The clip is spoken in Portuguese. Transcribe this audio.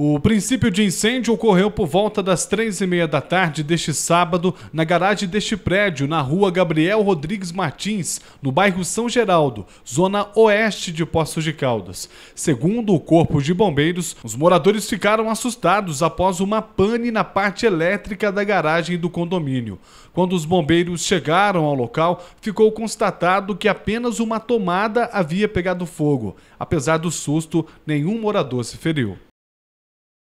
O princípio de incêndio ocorreu por volta das três e meia da tarde deste sábado na garagem deste prédio, na rua Gabriel Rodrigues Martins, no bairro São Geraldo, zona oeste de Poços de Caldas. Segundo o Corpo de Bombeiros, os moradores ficaram assustados após uma pane na parte elétrica da garagem do condomínio. Quando os bombeiros chegaram ao local, ficou constatado que apenas uma tomada havia pegado fogo. Apesar do susto, nenhum morador se feriu.